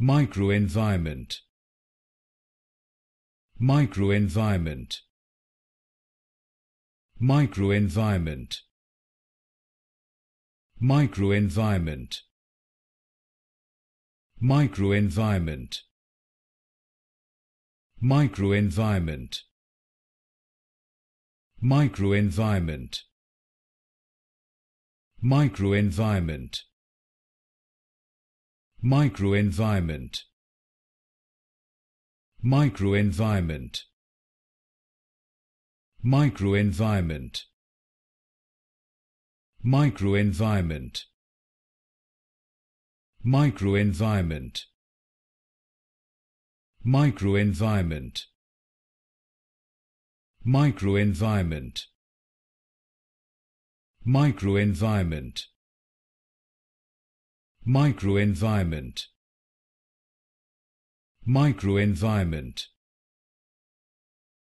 microenvironment microenvironment microenvironment microenvironment microenvironment microenvironment microenvironment microenvironment microenvironment microenvironment microenvironment microenvironment microenvironment microenvironment microenvironment microenvironment microenvironment microenvironment